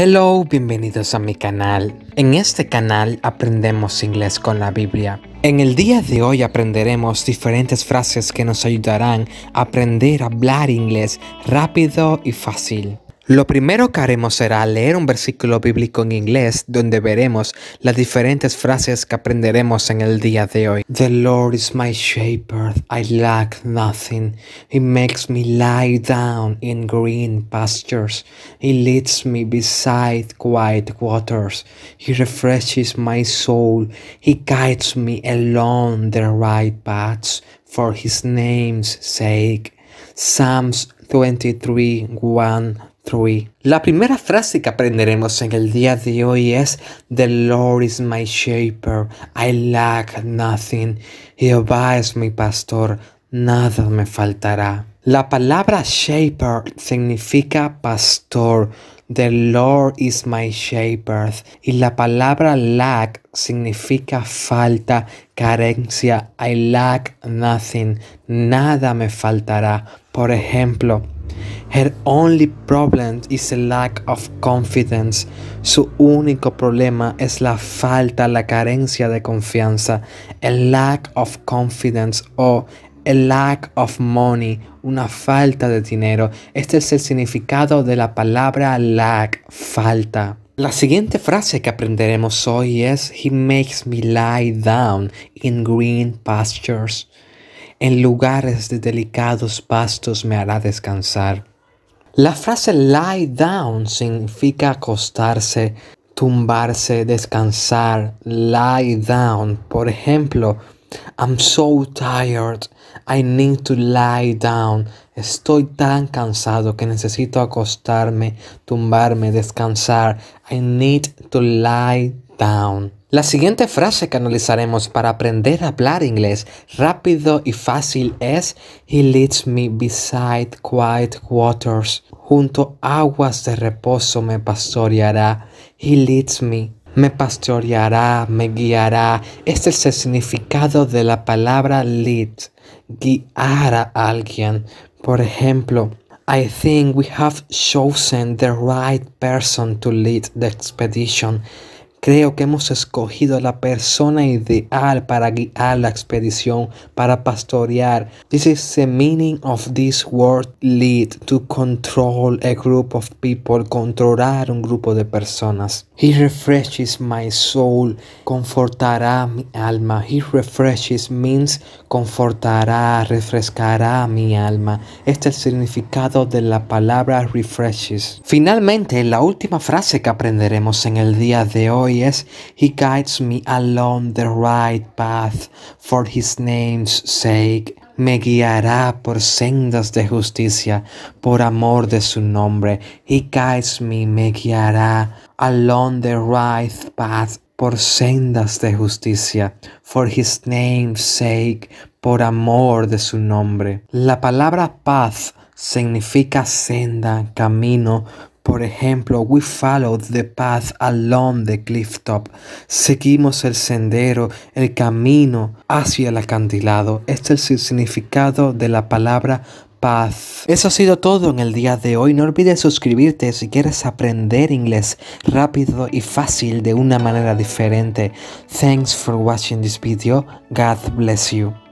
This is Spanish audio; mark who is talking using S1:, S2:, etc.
S1: Hello, bienvenidos a mi canal. En este canal aprendemos inglés con la Biblia. En el día de hoy aprenderemos diferentes frases que nos ayudarán a aprender a hablar inglés rápido y fácil. Lo primero que haremos será leer un versículo bíblico en inglés donde veremos las diferentes frases que aprenderemos en el día de hoy. The Lord is my shepherd, I lack nothing. He makes me lie down in green pastures. He leads me beside quiet waters. He refreshes my soul. He guides me along the right paths for his name's sake. Psalms 23 1 la primera frase que aprenderemos en el día de hoy es The Lord is my shaper, I lack nothing. Jehová es mi pastor, nada me faltará. La palabra shaper significa pastor. The Lord is my shaper Y la palabra lack significa falta, carencia. I lack nothing. Nada me faltará. Por ejemplo, Her only problem is a lack of confidence. Su único problema es la falta, la carencia de confianza. A lack of confidence o a lack of money, una falta de dinero. Este es el significado de la palabra lack, falta. La siguiente frase que aprenderemos hoy es He makes me lie down in green pastures en lugares de delicados pastos me hará descansar. La frase lie down significa acostarse, tumbarse, descansar, lie down. Por ejemplo, I'm so tired, I need to lie down. Estoy tan cansado que necesito acostarme, tumbarme, descansar. I need to lie down. La siguiente frase que analizaremos para aprender a hablar inglés rápido y fácil es He leads me beside quiet waters. Junto aguas de reposo me pastoreará. He leads me. Me pastoreará, me guiará. Este es el significado de la palabra lead. Guiar a alguien. Por ejemplo, I think we have chosen the right person to lead the expedition. Creo que hemos escogido a la persona ideal para guiar la expedición, para pastorear. This is the meaning of this word lead, to control a group of people, controlar un grupo de personas. He refreshes my soul, confortará mi alma. He refreshes means confortará, refrescará mi alma. Este es el significado de la palabra refreshes. Finalmente, la última frase que aprenderemos en el día de hoy es He guides me along the right path for his name's sake. Me guiará por sendas de justicia, por amor de su nombre. He guides me, me guiará along the right path por sendas de justicia, for his name's sake, por amor de su nombre. La palabra paz significa senda, camino, por ejemplo, We followed the path along the cliff top. Seguimos el sendero, el camino hacia el acantilado. Este es el significado de la palabra paz. Eso ha sido todo en el día de hoy. No olvides suscribirte si quieres aprender inglés rápido y fácil de una manera diferente. Thanks for watching this video. God bless you.